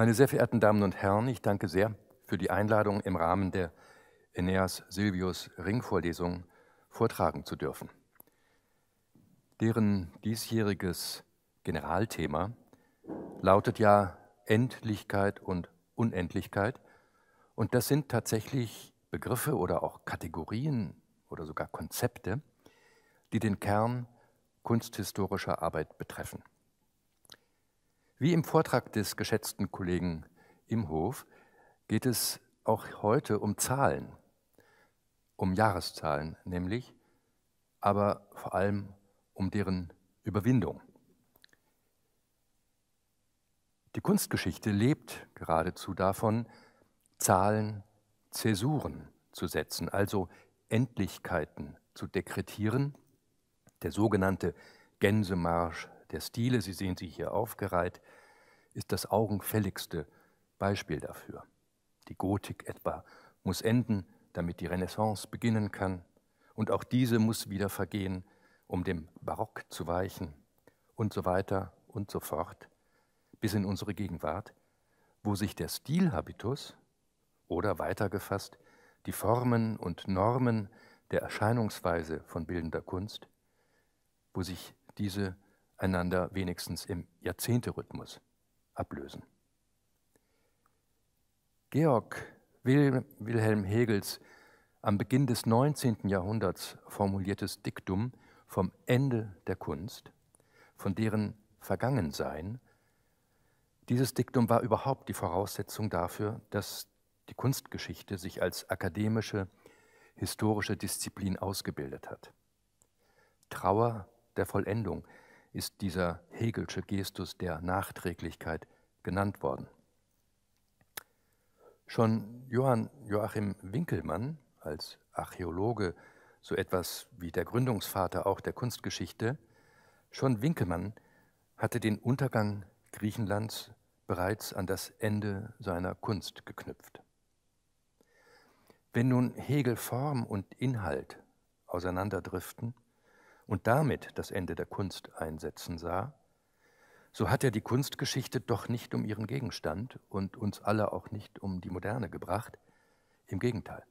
Meine sehr verehrten Damen und Herren, ich danke sehr für die Einladung, im Rahmen der Eneas Silvius Ringvorlesung vortragen zu dürfen. Deren diesjähriges Generalthema lautet ja Endlichkeit und Unendlichkeit. Und das sind tatsächlich Begriffe oder auch Kategorien oder sogar Konzepte, die den Kern kunsthistorischer Arbeit betreffen. Wie im Vortrag des geschätzten Kollegen Imhof geht es auch heute um Zahlen, um Jahreszahlen nämlich, aber vor allem um deren Überwindung. Die Kunstgeschichte lebt geradezu davon, Zahlen Zäsuren zu setzen, also Endlichkeiten zu dekretieren. Der sogenannte Gänsemarsch der Stile, Sie sehen sie hier aufgereiht, ist das augenfälligste Beispiel dafür. Die Gotik etwa muss enden, damit die Renaissance beginnen kann, und auch diese muss wieder vergehen, um dem Barock zu weichen, und so weiter und so fort, bis in unsere Gegenwart, wo sich der Stilhabitus oder weitergefasst die Formen und Normen der Erscheinungsweise von bildender Kunst, wo sich diese einander wenigstens im Jahrzehnterhythmus ablösen. Georg Wilhelm Hegels am Beginn des 19. Jahrhunderts formuliertes Diktum vom Ende der Kunst, von deren Vergangensein, dieses Diktum war überhaupt die Voraussetzung dafür, dass die Kunstgeschichte sich als akademische, historische Disziplin ausgebildet hat. Trauer der Vollendung ist dieser Hegelsche Gestus der Nachträglichkeit genannt worden. Schon Johann Joachim Winkelmann als Archäologe, so etwas wie der Gründungsvater auch der Kunstgeschichte, schon Winkelmann hatte den Untergang Griechenlands bereits an das Ende seiner Kunst geknüpft. Wenn nun Hegel Form und Inhalt auseinanderdriften, und damit das Ende der Kunst einsetzen sah, so hat er die Kunstgeschichte doch nicht um ihren Gegenstand und uns alle auch nicht um die Moderne gebracht. Im Gegenteil.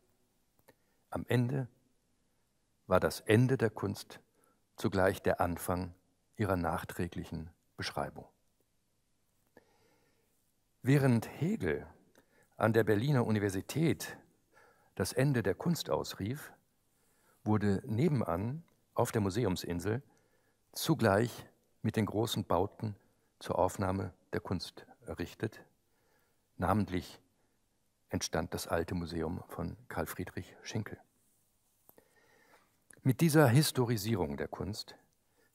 Am Ende war das Ende der Kunst zugleich der Anfang ihrer nachträglichen Beschreibung. Während Hegel an der Berliner Universität das Ende der Kunst ausrief, wurde nebenan auf der Museumsinsel zugleich mit den großen Bauten zur Aufnahme der Kunst errichtet. Namentlich entstand das alte Museum von Karl Friedrich Schinkel. Mit dieser Historisierung der Kunst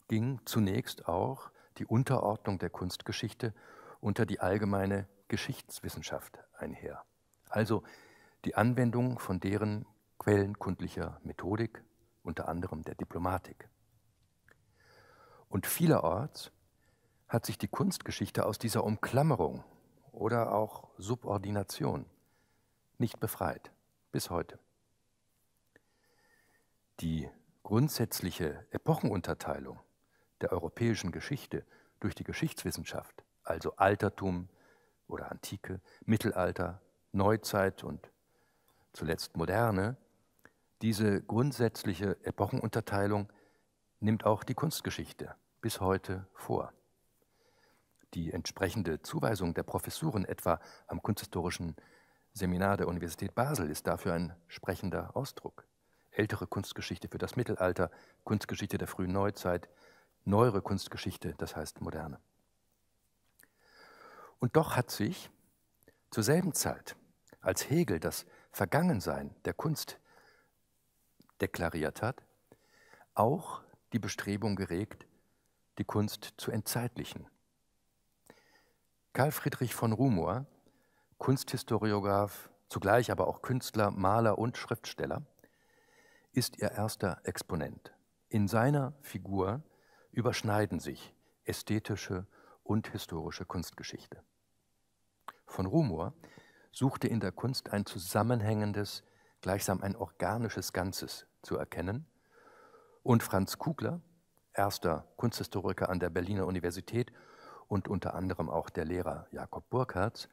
ging zunächst auch die Unterordnung der Kunstgeschichte unter die allgemeine Geschichtswissenschaft einher. Also die Anwendung von deren quellenkundlicher Methodik unter anderem der Diplomatik. Und vielerorts hat sich die Kunstgeschichte aus dieser Umklammerung oder auch Subordination nicht befreit, bis heute. Die grundsätzliche Epochenunterteilung der europäischen Geschichte durch die Geschichtswissenschaft, also Altertum oder Antike, Mittelalter, Neuzeit und zuletzt Moderne, diese grundsätzliche Epochenunterteilung nimmt auch die Kunstgeschichte bis heute vor. Die entsprechende Zuweisung der Professuren etwa am Kunsthistorischen Seminar der Universität Basel ist dafür ein sprechender Ausdruck. Ältere Kunstgeschichte für das Mittelalter, Kunstgeschichte der frühen Neuzeit, neuere Kunstgeschichte, das heißt moderne. Und doch hat sich zur selben Zeit, als Hegel das Vergangensein der Kunst deklariert hat, auch die Bestrebung geregt, die Kunst zu entzeitlichen. Karl Friedrich von Rumor, Kunsthistoriograf, zugleich aber auch Künstler, Maler und Schriftsteller, ist ihr erster Exponent. In seiner Figur überschneiden sich ästhetische und historische Kunstgeschichte. Von Rumor suchte in der Kunst ein zusammenhängendes, gleichsam ein organisches Ganzes zu erkennen. Und Franz Kugler, erster Kunsthistoriker an der Berliner Universität und unter anderem auch der Lehrer Jakob Burckhardt.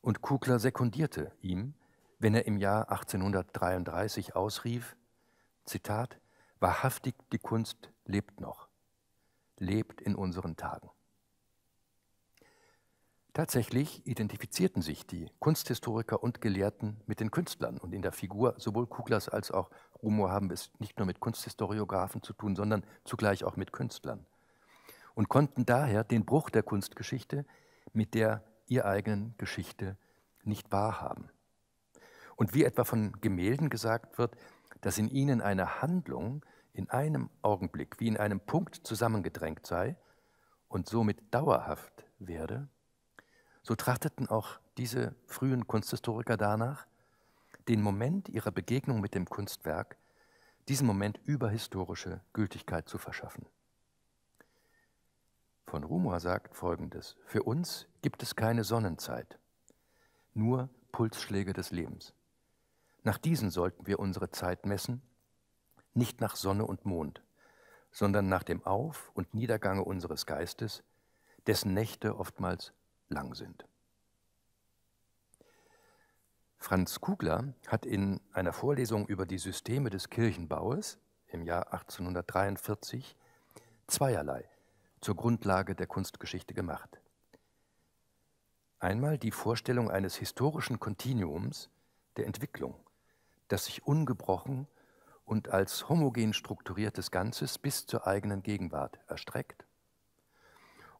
Und Kugler sekundierte ihm, wenn er im Jahr 1833 ausrief, Zitat, wahrhaftig die Kunst lebt noch, lebt in unseren Tagen. Tatsächlich identifizierten sich die Kunsthistoriker und Gelehrten mit den Künstlern. Und in der Figur sowohl Kuglers als auch Rumor haben es nicht nur mit Kunsthistoriografen zu tun, sondern zugleich auch mit Künstlern. Und konnten daher den Bruch der Kunstgeschichte mit der ihr eigenen Geschichte nicht wahrhaben. Und wie etwa von Gemälden gesagt wird, dass in ihnen eine Handlung in einem Augenblick wie in einem Punkt zusammengedrängt sei und somit dauerhaft werde, so trachteten auch diese frühen Kunsthistoriker danach, den Moment ihrer Begegnung mit dem Kunstwerk, diesem Moment überhistorische Gültigkeit zu verschaffen. Von Rumor sagt Folgendes, für uns gibt es keine Sonnenzeit, nur Pulsschläge des Lebens. Nach diesen sollten wir unsere Zeit messen, nicht nach Sonne und Mond, sondern nach dem Auf- und Niedergange unseres Geistes, dessen Nächte oftmals lang sind. Franz Kugler hat in einer Vorlesung über die Systeme des Kirchenbaues im Jahr 1843 zweierlei zur Grundlage der Kunstgeschichte gemacht. Einmal die Vorstellung eines historischen Kontinuums der Entwicklung, das sich ungebrochen und als homogen strukturiertes Ganzes bis zur eigenen Gegenwart erstreckt.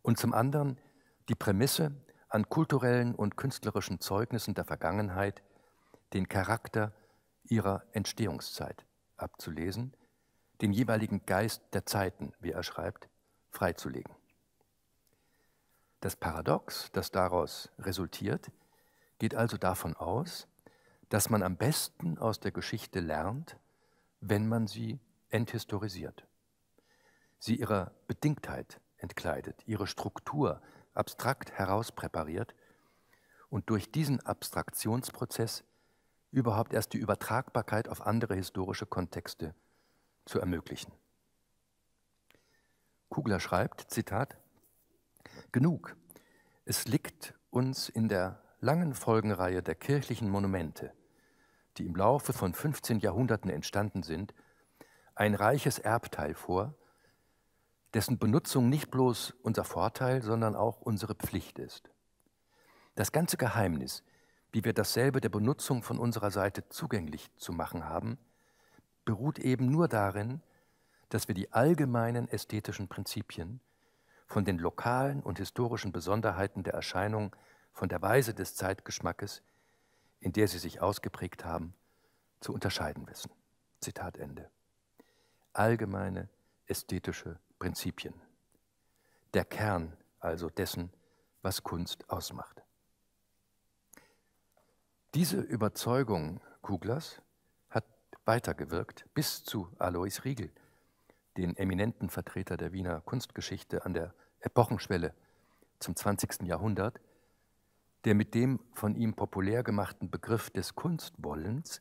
Und zum anderen die die Prämisse an kulturellen und künstlerischen Zeugnissen der Vergangenheit den Charakter ihrer Entstehungszeit abzulesen, den jeweiligen Geist der Zeiten, wie er schreibt, freizulegen. Das Paradox, das daraus resultiert, geht also davon aus, dass man am besten aus der Geschichte lernt, wenn man sie enthistorisiert, sie ihrer Bedingtheit entkleidet, ihre Struktur abstrakt herauspräpariert und durch diesen Abstraktionsprozess überhaupt erst die Übertragbarkeit auf andere historische Kontexte zu ermöglichen. Kugler schreibt, Zitat, Genug, es liegt uns in der langen Folgenreihe der kirchlichen Monumente, die im Laufe von 15 Jahrhunderten entstanden sind, ein reiches Erbteil vor, dessen Benutzung nicht bloß unser Vorteil, sondern auch unsere Pflicht ist. Das ganze Geheimnis, wie wir dasselbe der Benutzung von unserer Seite zugänglich zu machen haben, beruht eben nur darin, dass wir die allgemeinen ästhetischen Prinzipien von den lokalen und historischen Besonderheiten der Erscheinung, von der Weise des Zeitgeschmackes, in der sie sich ausgeprägt haben, zu unterscheiden wissen. Zitat Ende. Allgemeine ästhetische Prinzipien. Der Kern also dessen, was Kunst ausmacht. Diese Überzeugung Kuglers hat weitergewirkt bis zu Alois Riegel, den eminenten Vertreter der Wiener Kunstgeschichte an der Epochenschwelle zum 20. Jahrhundert, der mit dem von ihm populär gemachten Begriff des Kunstwollens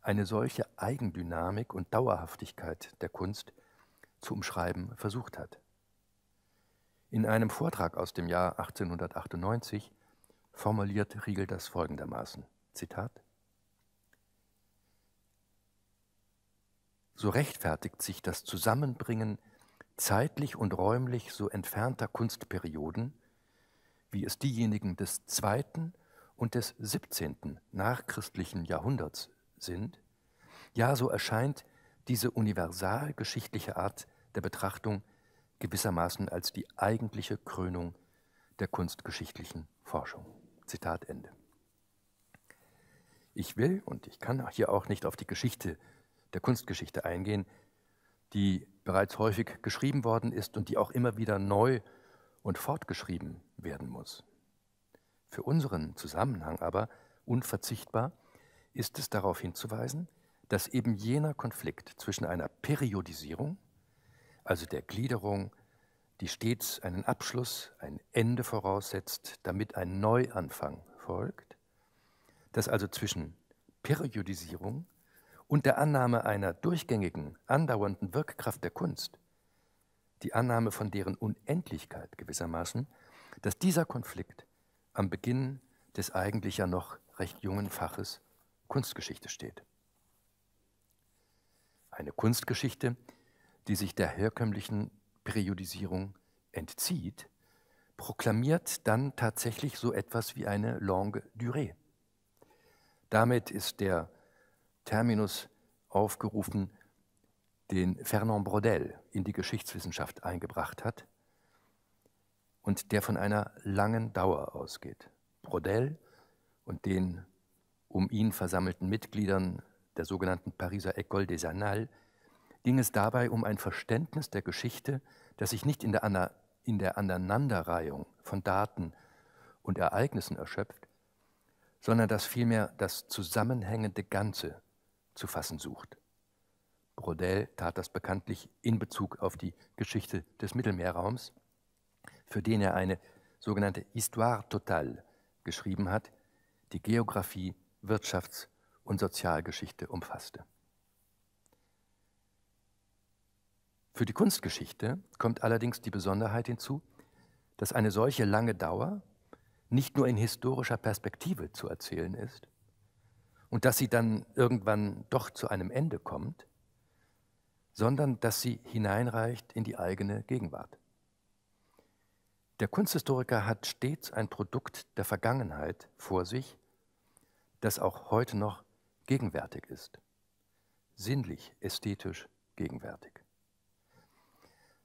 eine solche Eigendynamik und Dauerhaftigkeit der Kunst zu umschreiben versucht hat. In einem Vortrag aus dem Jahr 1898 formuliert Riegel das folgendermaßen: Zitat. So rechtfertigt sich das Zusammenbringen zeitlich und räumlich so entfernter Kunstperioden, wie es diejenigen des zweiten und des 17. nachchristlichen Jahrhunderts sind, ja so erscheint diese universalgeschichtliche Art der Betrachtung gewissermaßen als die eigentliche Krönung der kunstgeschichtlichen Forschung. Zitat Ende. Ich will und ich kann hier auch nicht auf die Geschichte der Kunstgeschichte eingehen, die bereits häufig geschrieben worden ist und die auch immer wieder neu und fortgeschrieben werden muss. Für unseren Zusammenhang aber unverzichtbar ist es darauf hinzuweisen, dass eben jener Konflikt zwischen einer Periodisierung, also der Gliederung, die stets einen Abschluss, ein Ende voraussetzt, damit ein Neuanfang folgt, dass also zwischen Periodisierung und der Annahme einer durchgängigen, andauernden Wirkkraft der Kunst, die Annahme von deren Unendlichkeit gewissermaßen, dass dieser Konflikt am Beginn des eigentlich ja noch recht jungen Faches Kunstgeschichte steht. Eine Kunstgeschichte, die sich der herkömmlichen Periodisierung entzieht, proklamiert dann tatsächlich so etwas wie eine Longue Durée. Damit ist der Terminus aufgerufen, den Fernand Brodel in die Geschichtswissenschaft eingebracht hat und der von einer langen Dauer ausgeht. Brodel und den um ihn versammelten Mitgliedern der sogenannten Pariser École des Annales, ging es dabei um ein Verständnis der Geschichte, das sich nicht in der, Ana in der Aneinanderreihung von Daten und Ereignissen erschöpft, sondern das vielmehr das zusammenhängende Ganze zu fassen sucht. Brodel tat das bekanntlich in Bezug auf die Geschichte des Mittelmeerraums, für den er eine sogenannte Histoire totale geschrieben hat, die Geographie, Wirtschafts- und Sozialgeschichte umfasste. Für die Kunstgeschichte kommt allerdings die Besonderheit hinzu, dass eine solche lange Dauer nicht nur in historischer Perspektive zu erzählen ist und dass sie dann irgendwann doch zu einem Ende kommt, sondern dass sie hineinreicht in die eigene Gegenwart. Der Kunsthistoriker hat stets ein Produkt der Vergangenheit vor sich, das auch heute noch gegenwärtig ist. Sinnlich, ästhetisch, gegenwärtig.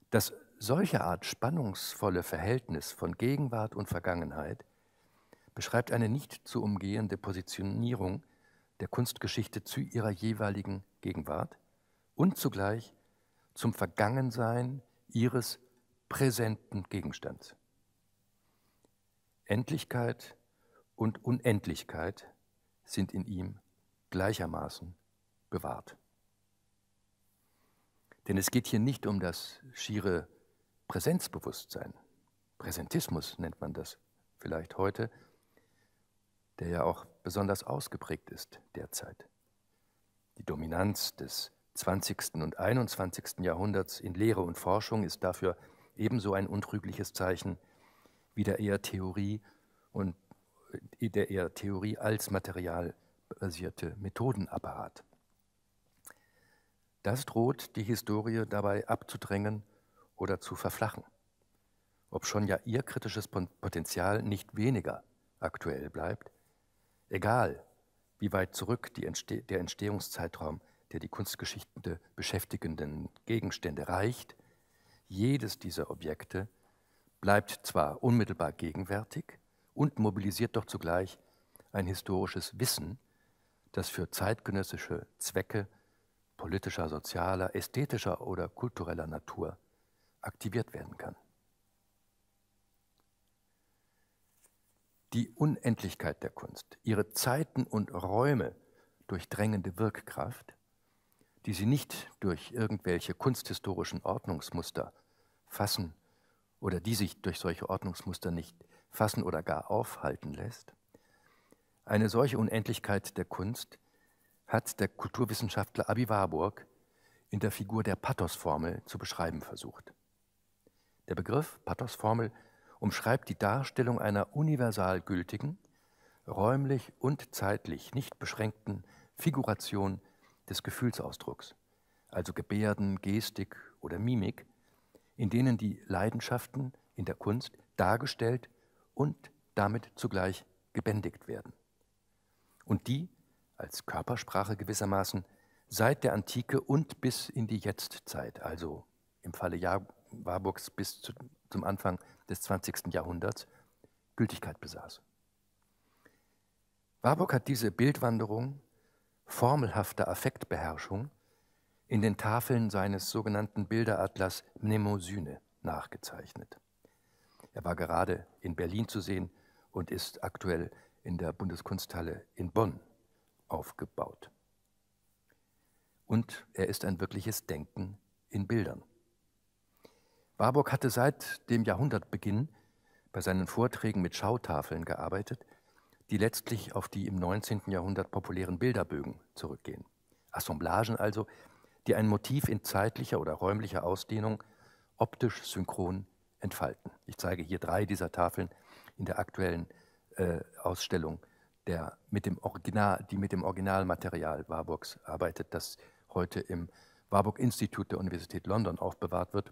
Das solche Art spannungsvolle Verhältnis von Gegenwart und Vergangenheit beschreibt eine nicht zu umgehende Positionierung der Kunstgeschichte zu ihrer jeweiligen Gegenwart und zugleich zum Vergangensein ihres präsenten Gegenstands. Endlichkeit und Unendlichkeit sind in ihm gleichermaßen bewahrt. Denn es geht hier nicht um das schiere Präsenzbewusstsein. Präsentismus nennt man das vielleicht heute, der ja auch besonders ausgeprägt ist derzeit. Die Dominanz des 20. und 21. Jahrhunderts in Lehre und Forschung ist dafür ebenso ein untrügliches Zeichen wie der eher Theorie und äh, der eher Theorie als Material basierte Methodenapparat. Das droht die Historie dabei abzudrängen oder zu verflachen, obschon ja ihr kritisches Potenzial nicht weniger aktuell bleibt, egal wie weit zurück Entste der Entstehungszeitraum der die Kunstgeschichte beschäftigenden Gegenstände reicht, jedes dieser Objekte bleibt zwar unmittelbar gegenwärtig und mobilisiert doch zugleich ein historisches Wissen das für zeitgenössische Zwecke politischer, sozialer, ästhetischer oder kultureller Natur aktiviert werden kann. Die Unendlichkeit der Kunst, ihre Zeiten und Räume durchdrängende Wirkkraft, die sie nicht durch irgendwelche kunsthistorischen Ordnungsmuster fassen oder die sich durch solche Ordnungsmuster nicht fassen oder gar aufhalten lässt, eine solche Unendlichkeit der Kunst hat der Kulturwissenschaftler Abi Warburg in der Figur der Pathosformel zu beschreiben versucht. Der Begriff Pathosformel umschreibt die Darstellung einer universal gültigen, räumlich und zeitlich nicht beschränkten Figuration des Gefühlsausdrucks, also Gebärden, Gestik oder Mimik, in denen die Leidenschaften in der Kunst dargestellt und damit zugleich gebändigt werden und die, als Körpersprache gewissermaßen, seit der Antike und bis in die Jetztzeit, also im Falle Warburgs bis zum Anfang des 20. Jahrhunderts, Gültigkeit besaß. Warburg hat diese Bildwanderung formelhafter Affektbeherrschung in den Tafeln seines sogenannten Bilderatlas Mnemosyne nachgezeichnet. Er war gerade in Berlin zu sehen und ist aktuell in der Bundeskunsthalle in Bonn aufgebaut. Und er ist ein wirkliches Denken in Bildern. Warburg hatte seit dem Jahrhundertbeginn bei seinen Vorträgen mit Schautafeln gearbeitet, die letztlich auf die im 19. Jahrhundert populären Bilderbögen zurückgehen. Assemblagen also, die ein Motiv in zeitlicher oder räumlicher Ausdehnung optisch synchron entfalten. Ich zeige hier drei dieser Tafeln in der aktuellen äh, Ausstellung, der mit dem Original, die mit dem Originalmaterial Warburgs arbeitet, das heute im Warburg-Institut der Universität London aufbewahrt wird,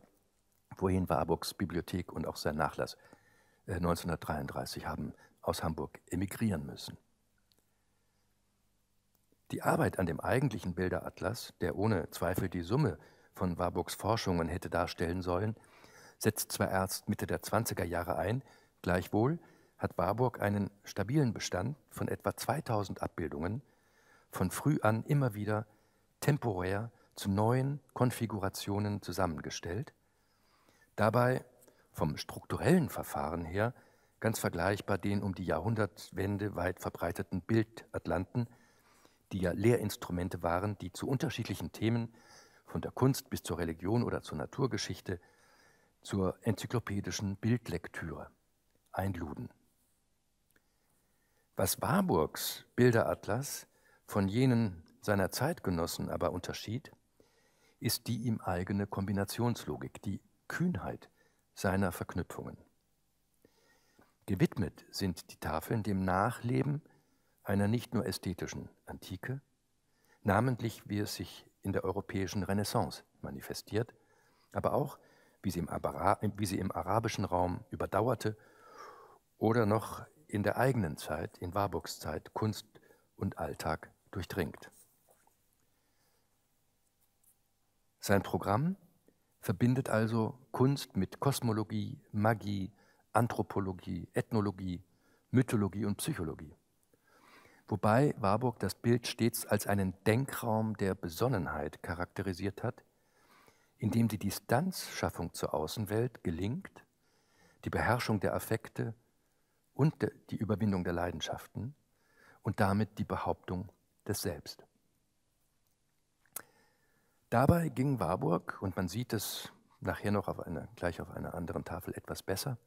wohin Warburgs Bibliothek und auch sein Nachlass 1933 äh, haben aus Hamburg emigrieren müssen. Die Arbeit an dem eigentlichen Bilderatlas, der ohne Zweifel die Summe von Warburgs Forschungen hätte darstellen sollen, setzt zwar erst Mitte der 20er Jahre ein, gleichwohl hat Warburg einen stabilen Bestand von etwa 2000 Abbildungen, von früh an immer wieder temporär zu neuen Konfigurationen zusammengestellt, dabei vom strukturellen Verfahren her ganz vergleichbar den um die Jahrhundertwende weit verbreiteten Bildatlanten, die ja Lehrinstrumente waren, die zu unterschiedlichen Themen, von der Kunst bis zur Religion oder zur Naturgeschichte, zur enzyklopädischen Bildlektüre einluden. Was Warburgs Bilderatlas von jenen seiner Zeitgenossen aber unterschied, ist die ihm eigene Kombinationslogik, die Kühnheit seiner Verknüpfungen. Gewidmet sind die Tafeln dem Nachleben einer nicht nur ästhetischen Antike, namentlich wie es sich in der europäischen Renaissance manifestiert, aber auch wie sie im, Arabischen Raum überdauerte oder noch in der eigenen Zeit, in Warburgs Zeit, Kunst und Alltag durchdringt. Sein Programm verbindet also Kunst mit Kosmologie, Magie, Anthropologie, Ethnologie, Mythologie und Psychologie. Wobei Warburg das Bild stets als einen Denkraum der Besonnenheit charakterisiert hat, in dem die Distanzschaffung zur Außenwelt gelingt, die Beherrschung der Affekte, und die Überwindung der Leidenschaften und damit die Behauptung des Selbst. Dabei ging Warburg, und man sieht es nachher noch auf einer, gleich auf einer anderen Tafel etwas besser,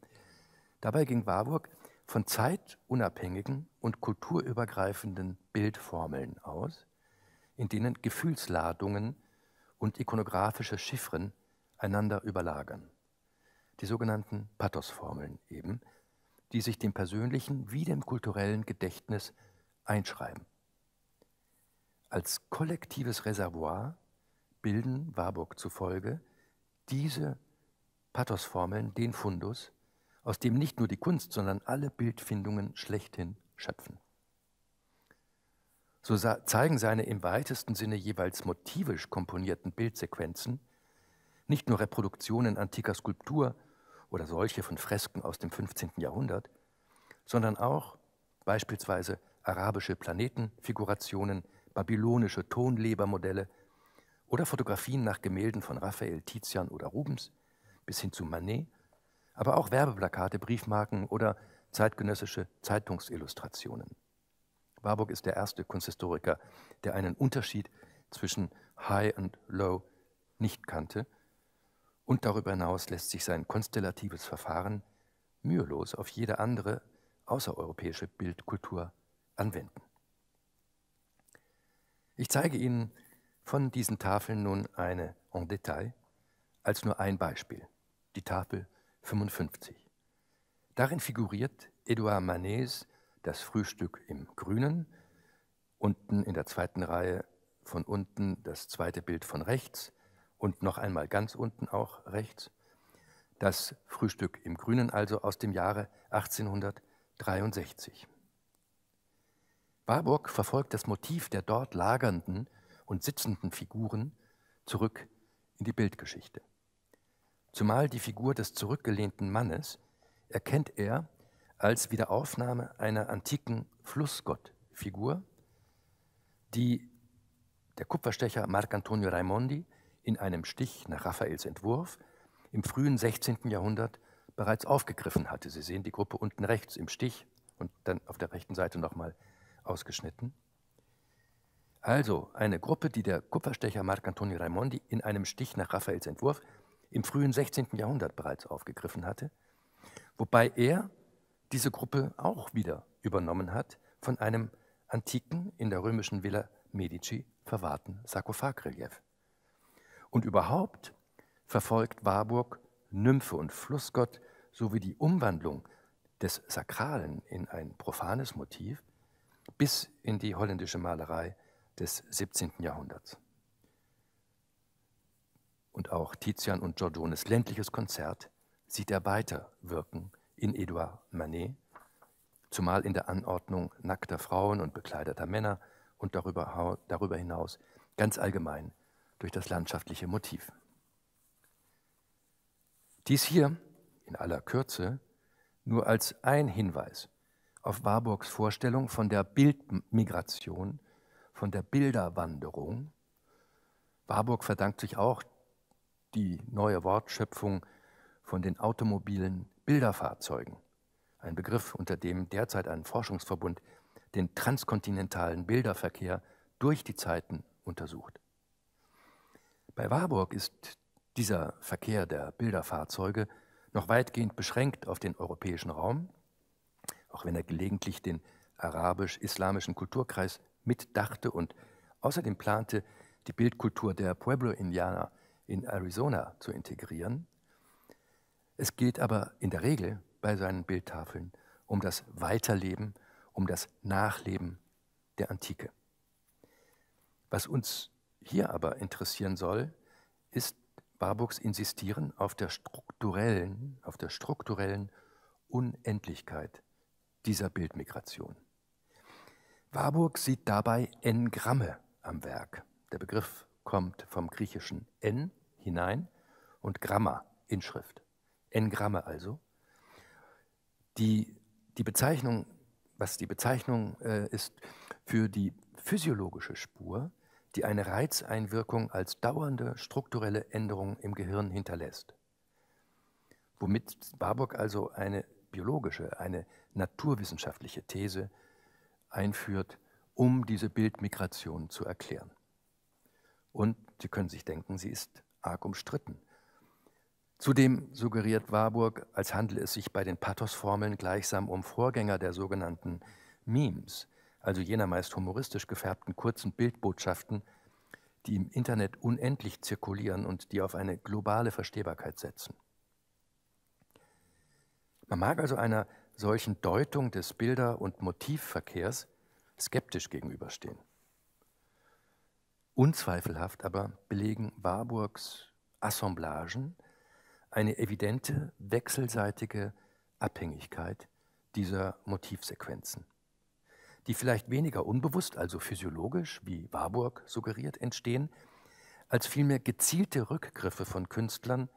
dabei ging Warburg von zeitunabhängigen und kulturübergreifenden Bildformeln aus, in denen Gefühlsladungen und ikonografische Chiffren einander überlagern. Die sogenannten Pathosformeln eben, die sich dem persönlichen wie dem kulturellen Gedächtnis einschreiben. Als kollektives Reservoir bilden Warburg zufolge diese Pathosformeln den Fundus, aus dem nicht nur die Kunst, sondern alle Bildfindungen schlechthin schöpfen. So zeigen seine im weitesten Sinne jeweils motivisch komponierten Bildsequenzen nicht nur Reproduktionen antiker Skulptur oder solche von Fresken aus dem 15. Jahrhundert, sondern auch beispielsweise arabische Planetenfigurationen, babylonische Tonlebermodelle oder Fotografien nach Gemälden von Raphael, Tizian oder Rubens bis hin zu Manet, aber auch Werbeplakate, Briefmarken oder zeitgenössische Zeitungsillustrationen. Warburg ist der erste Kunsthistoriker, der einen Unterschied zwischen High und Low nicht kannte und darüber hinaus lässt sich sein konstellatives Verfahren mühelos auf jede andere außereuropäische Bildkultur anwenden. Ich zeige Ihnen von diesen Tafeln nun eine en Detail als nur ein Beispiel, die Tafel 55. Darin figuriert Edouard Manets das Frühstück im Grünen, unten in der zweiten Reihe von unten das zweite Bild von rechts, und noch einmal ganz unten auch rechts. Das Frühstück im Grünen also aus dem Jahre 1863. Warburg verfolgt das Motiv der dort lagernden und sitzenden Figuren zurück in die Bildgeschichte. Zumal die Figur des zurückgelehnten Mannes erkennt er als Wiederaufnahme einer antiken Flussgottfigur, die der Kupferstecher Marc Antonio Raimondi in einem Stich nach Raffaels Entwurf im frühen 16. Jahrhundert bereits aufgegriffen hatte. Sie sehen die Gruppe unten rechts im Stich und dann auf der rechten Seite nochmal ausgeschnitten. Also eine Gruppe, die der Kupferstecher Marc Marcantonio Raimondi in einem Stich nach Raffaels Entwurf im frühen 16. Jahrhundert bereits aufgegriffen hatte, wobei er diese Gruppe auch wieder übernommen hat von einem antiken, in der römischen Villa Medici verwahrten Sarkophagrelief. Und überhaupt verfolgt Warburg Nymphe und Flussgott sowie die Umwandlung des Sakralen in ein profanes Motiv bis in die holländische Malerei des 17. Jahrhunderts. Und auch Tizian und Giorgiones ländliches Konzert sieht er weiter wirken in Edouard Manet, zumal in der Anordnung nackter Frauen und bekleideter Männer und darüber, darüber hinaus ganz allgemein durch das landschaftliche Motiv. Dies hier in aller Kürze nur als ein Hinweis auf Warburgs Vorstellung von der Bildmigration, von der Bilderwanderung. Warburg verdankt sich auch die neue Wortschöpfung von den automobilen Bilderfahrzeugen, ein Begriff, unter dem derzeit ein Forschungsverbund den transkontinentalen Bilderverkehr durch die Zeiten untersucht. Bei Warburg ist dieser Verkehr der Bilderfahrzeuge noch weitgehend beschränkt auf den europäischen Raum, auch wenn er gelegentlich den arabisch-islamischen Kulturkreis mitdachte und außerdem plante, die Bildkultur der Pueblo-Indianer in Arizona zu integrieren. Es geht aber in der Regel bei seinen Bildtafeln um das Weiterleben, um das Nachleben der Antike. Was uns hier aber interessieren soll, ist Warburgs Insistieren auf der strukturellen, auf der strukturellen Unendlichkeit dieser Bildmigration. Warburg sieht dabei N-Gramme am Werk. Der Begriff kommt vom griechischen N hinein und Gramma, Inschrift. N-Gramme also. Die, die Bezeichnung, was die Bezeichnung äh, ist für die physiologische Spur, die eine Reizeinwirkung als dauernde strukturelle Änderung im Gehirn hinterlässt. Womit Warburg also eine biologische, eine naturwissenschaftliche These einführt, um diese Bildmigration zu erklären. Und Sie können sich denken, sie ist arg umstritten. Zudem suggeriert Warburg, als handle es sich bei den Pathosformeln gleichsam um Vorgänger der sogenannten Memes, also jener meist humoristisch gefärbten kurzen Bildbotschaften, die im Internet unendlich zirkulieren und die auf eine globale Verstehbarkeit setzen. Man mag also einer solchen Deutung des Bilder- und Motivverkehrs skeptisch gegenüberstehen. Unzweifelhaft aber belegen Warburgs Assemblagen eine evidente wechselseitige Abhängigkeit dieser Motivsequenzen die vielleicht weniger unbewusst, also physiologisch, wie Warburg suggeriert, entstehen, als vielmehr gezielte Rückgriffe von Künstlern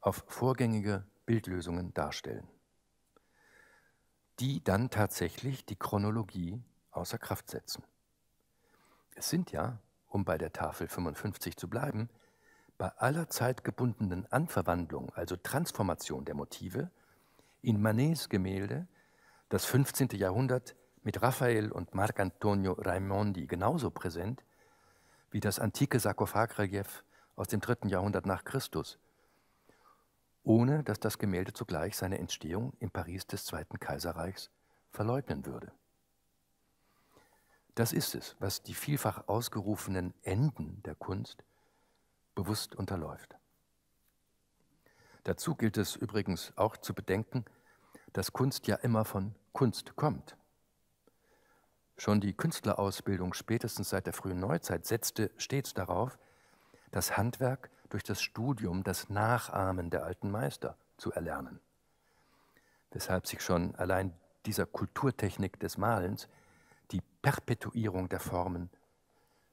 auf vorgängige Bildlösungen darstellen, die dann tatsächlich die Chronologie außer Kraft setzen. Es sind ja, um bei der Tafel 55 zu bleiben, bei aller zeitgebundenen Anverwandlung, also Transformation der Motive, in Manets Gemälde das 15. Jahrhundert mit Raphael und Marcantonio Raimondi genauso präsent wie das antike Sarkophagrelief aus dem dritten Jahrhundert nach Christus, ohne dass das Gemälde zugleich seine Entstehung im Paris des Zweiten Kaiserreichs verleugnen würde. Das ist es, was die vielfach ausgerufenen Enden der Kunst bewusst unterläuft. Dazu gilt es übrigens auch zu bedenken, dass Kunst ja immer von Kunst kommt. Schon die Künstlerausbildung spätestens seit der frühen Neuzeit setzte stets darauf, das Handwerk durch das Studium, das Nachahmen der alten Meister zu erlernen. Weshalb sich schon allein dieser Kulturtechnik des Malens die Perpetuierung der Formen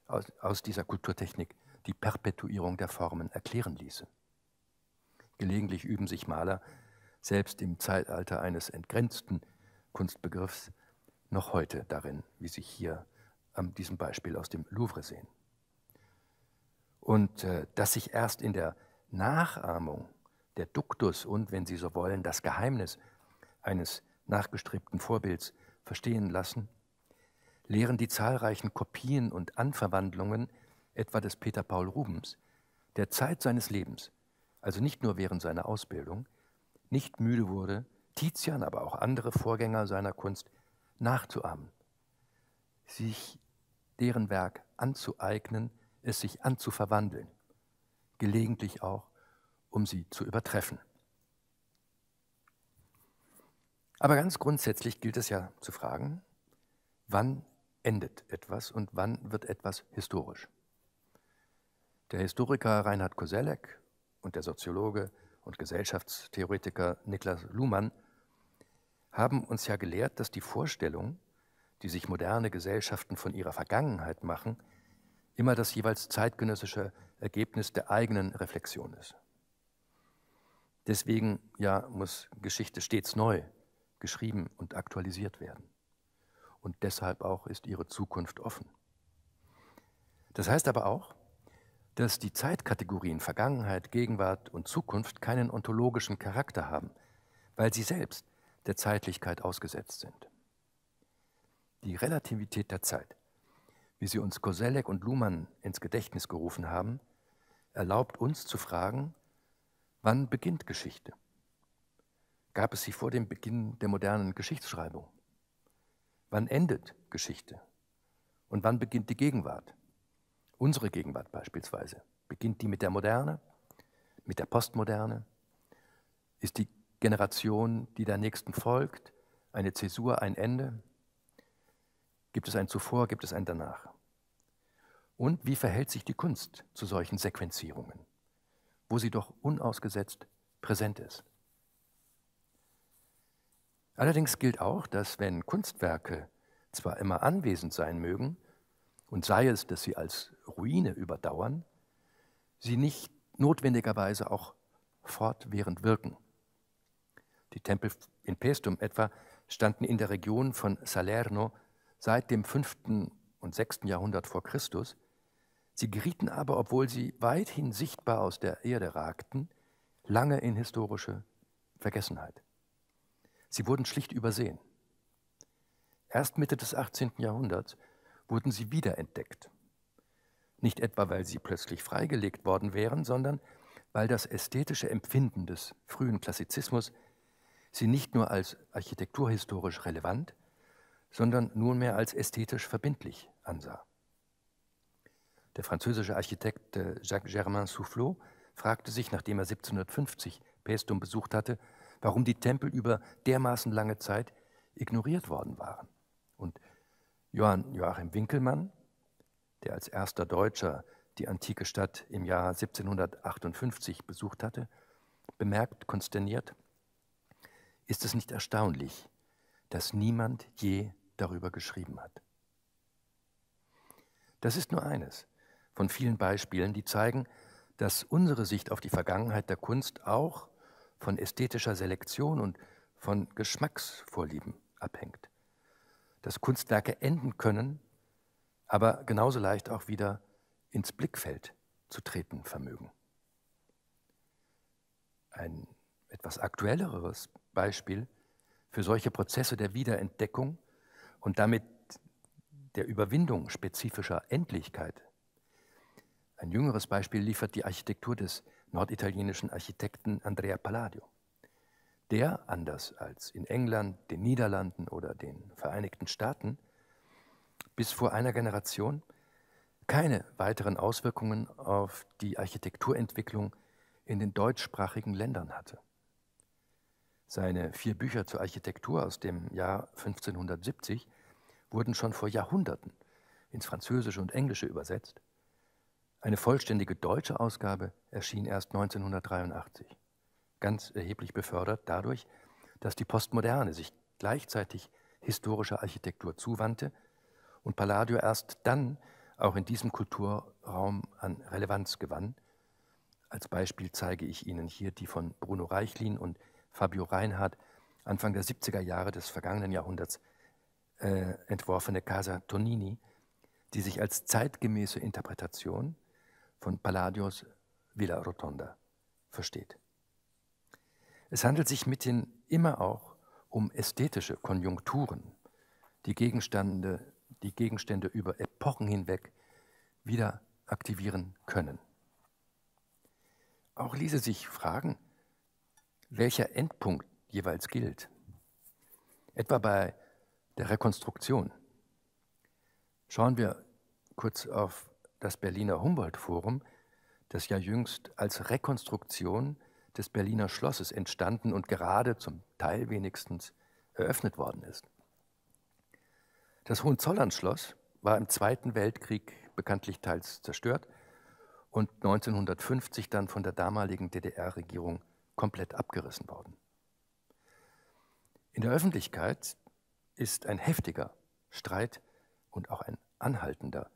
aus, aus dieser Kulturtechnik die Perpetuierung der Formen erklären ließe. Gelegentlich üben sich Maler selbst im Zeitalter eines entgrenzten Kunstbegriffs noch heute darin, wie Sie hier an ähm, diesem Beispiel aus dem Louvre sehen. Und äh, dass sich erst in der Nachahmung der Duktus und, wenn Sie so wollen, das Geheimnis eines nachgestrebten Vorbilds verstehen lassen, lehren die zahlreichen Kopien und Anverwandlungen etwa des Peter Paul Rubens, der Zeit seines Lebens, also nicht nur während seiner Ausbildung, nicht müde wurde, Tizian, aber auch andere Vorgänger seiner Kunst nachzuahmen, sich deren Werk anzueignen, es sich anzuverwandeln, gelegentlich auch, um sie zu übertreffen. Aber ganz grundsätzlich gilt es ja zu fragen, wann endet etwas und wann wird etwas historisch? Der Historiker Reinhard Koselleck und der Soziologe und Gesellschaftstheoretiker Niklas Luhmann haben uns ja gelehrt, dass die Vorstellung, die sich moderne Gesellschaften von ihrer Vergangenheit machen, immer das jeweils zeitgenössische Ergebnis der eigenen Reflexion ist. Deswegen ja, muss Geschichte stets neu geschrieben und aktualisiert werden. Und deshalb auch ist ihre Zukunft offen. Das heißt aber auch, dass die Zeitkategorien Vergangenheit, Gegenwart und Zukunft keinen ontologischen Charakter haben, weil sie selbst der Zeitlichkeit ausgesetzt sind. Die Relativität der Zeit, wie sie uns Koselleck und Luhmann ins Gedächtnis gerufen haben, erlaubt uns zu fragen, wann beginnt Geschichte? Gab es sie vor dem Beginn der modernen Geschichtsschreibung? Wann endet Geschichte? Und wann beginnt die Gegenwart? Unsere Gegenwart beispielsweise. Beginnt die mit der Moderne, mit der Postmoderne? Ist die Generation, die der nächsten folgt, eine Zäsur, ein Ende? Gibt es ein zuvor, gibt es ein danach? Und wie verhält sich die Kunst zu solchen Sequenzierungen, wo sie doch unausgesetzt präsent ist? Allerdings gilt auch, dass wenn Kunstwerke zwar immer anwesend sein mögen, und sei es, dass sie als Ruine überdauern, sie nicht notwendigerweise auch fortwährend wirken die Tempel in Pestum etwa, standen in der Region von Salerno seit dem 5. und 6. Jahrhundert vor Christus. Sie gerieten aber, obwohl sie weithin sichtbar aus der Erde ragten, lange in historische Vergessenheit. Sie wurden schlicht übersehen. Erst Mitte des 18. Jahrhunderts wurden sie wiederentdeckt. Nicht etwa, weil sie plötzlich freigelegt worden wären, sondern weil das ästhetische Empfinden des frühen Klassizismus sie nicht nur als architekturhistorisch relevant, sondern nunmehr als ästhetisch verbindlich ansah. Der französische Architekt äh, Jacques-Germain Soufflot fragte sich, nachdem er 1750 Paestum besucht hatte, warum die Tempel über dermaßen lange Zeit ignoriert worden waren. Und Johann Joachim Winkelmann, der als erster Deutscher die antike Stadt im Jahr 1758 besucht hatte, bemerkt konsterniert, ist es nicht erstaunlich, dass niemand je darüber geschrieben hat. Das ist nur eines von vielen Beispielen, die zeigen, dass unsere Sicht auf die Vergangenheit der Kunst auch von ästhetischer Selektion und von Geschmacksvorlieben abhängt. Dass Kunstwerke enden können, aber genauso leicht auch wieder ins Blickfeld zu treten vermögen. Ein etwas aktuelleres Beispiel für solche Prozesse der Wiederentdeckung und damit der Überwindung spezifischer Endlichkeit. Ein jüngeres Beispiel liefert die Architektur des norditalienischen Architekten Andrea Palladio, der, anders als in England, den Niederlanden oder den Vereinigten Staaten, bis vor einer Generation keine weiteren Auswirkungen auf die Architekturentwicklung in den deutschsprachigen Ländern hatte. Seine vier Bücher zur Architektur aus dem Jahr 1570 wurden schon vor Jahrhunderten ins Französische und Englische übersetzt. Eine vollständige deutsche Ausgabe erschien erst 1983, ganz erheblich befördert dadurch, dass die Postmoderne sich gleichzeitig historischer Architektur zuwandte und Palladio erst dann auch in diesem Kulturraum an Relevanz gewann. Als Beispiel zeige ich Ihnen hier die von Bruno Reichlin und Fabio Reinhardt Anfang der 70er Jahre des vergangenen Jahrhunderts äh, entworfene Casa Tonini, die sich als zeitgemäße Interpretation von Palladios Villa Rotonda versteht. Es handelt sich mithin immer auch um ästhetische Konjunkturen, die Gegenstände, die Gegenstände über Epochen hinweg wieder aktivieren können. Auch ließe sich fragen, welcher Endpunkt jeweils gilt. Etwa bei der Rekonstruktion. Schauen wir kurz auf das Berliner Humboldt-Forum, das ja jüngst als Rekonstruktion des Berliner Schlosses entstanden und gerade zum Teil wenigstens eröffnet worden ist. Das Hohenzollern-Schloss war im Zweiten Weltkrieg bekanntlich teils zerstört und 1950 dann von der damaligen DDR-Regierung komplett abgerissen worden. In der Öffentlichkeit ist ein heftiger Streit und auch ein anhaltender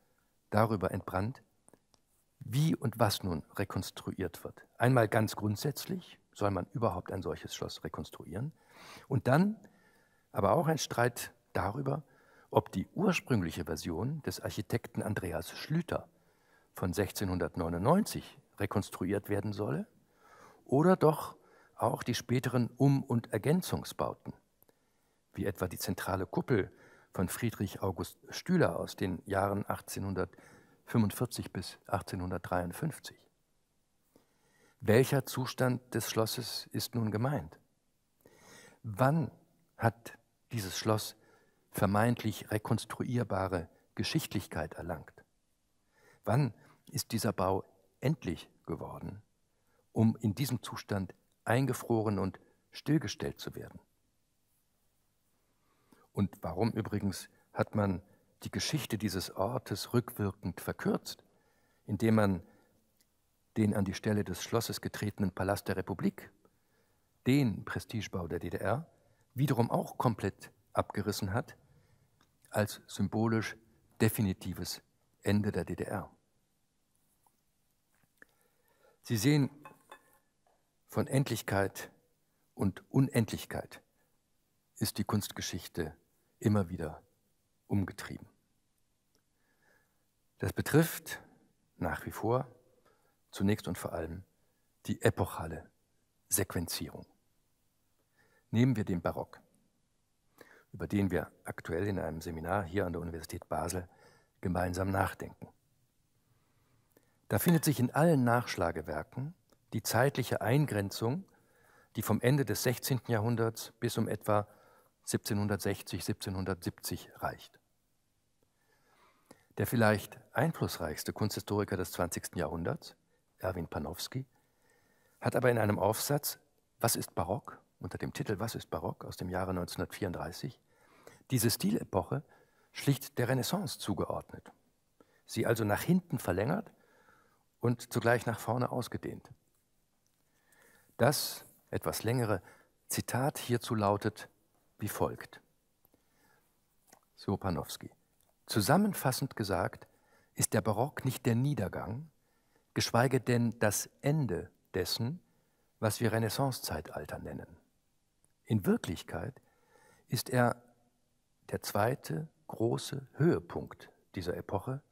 darüber entbrannt, wie und was nun rekonstruiert wird. Einmal ganz grundsätzlich, soll man überhaupt ein solches Schloss rekonstruieren? Und dann aber auch ein Streit darüber, ob die ursprüngliche Version des Architekten Andreas Schlüter von 1699 rekonstruiert werden solle oder doch auch die späteren Um- und Ergänzungsbauten, wie etwa die zentrale Kuppel von Friedrich August Stühler aus den Jahren 1845 bis 1853. Welcher Zustand des Schlosses ist nun gemeint? Wann hat dieses Schloss vermeintlich rekonstruierbare Geschichtlichkeit erlangt? Wann ist dieser Bau endlich geworden? um in diesem Zustand eingefroren und stillgestellt zu werden. Und warum übrigens hat man die Geschichte dieses Ortes rückwirkend verkürzt, indem man den an die Stelle des Schlosses getretenen Palast der Republik, den Prestigebau der DDR, wiederum auch komplett abgerissen hat, als symbolisch definitives Ende der DDR. Sie sehen, von Endlichkeit und Unendlichkeit ist die Kunstgeschichte immer wieder umgetrieben. Das betrifft nach wie vor zunächst und vor allem die epochale Sequenzierung. Nehmen wir den Barock, über den wir aktuell in einem Seminar hier an der Universität Basel gemeinsam nachdenken. Da findet sich in allen Nachschlagewerken die zeitliche Eingrenzung, die vom Ende des 16. Jahrhunderts bis um etwa 1760, 1770 reicht. Der vielleicht einflussreichste Kunsthistoriker des 20. Jahrhunderts, Erwin Panofsky, hat aber in einem Aufsatz Was ist Barock unter dem Titel Was ist Barock aus dem Jahre 1934 diese Stilepoche schlicht der Renaissance zugeordnet, sie also nach hinten verlängert und zugleich nach vorne ausgedehnt. Das etwas längere Zitat hierzu lautet wie folgt. Sopanowski. Zusammenfassend gesagt ist der Barock nicht der Niedergang, geschweige denn das Ende dessen, was wir Renaissance-Zeitalter nennen. In Wirklichkeit ist er der zweite große Höhepunkt dieser Epoche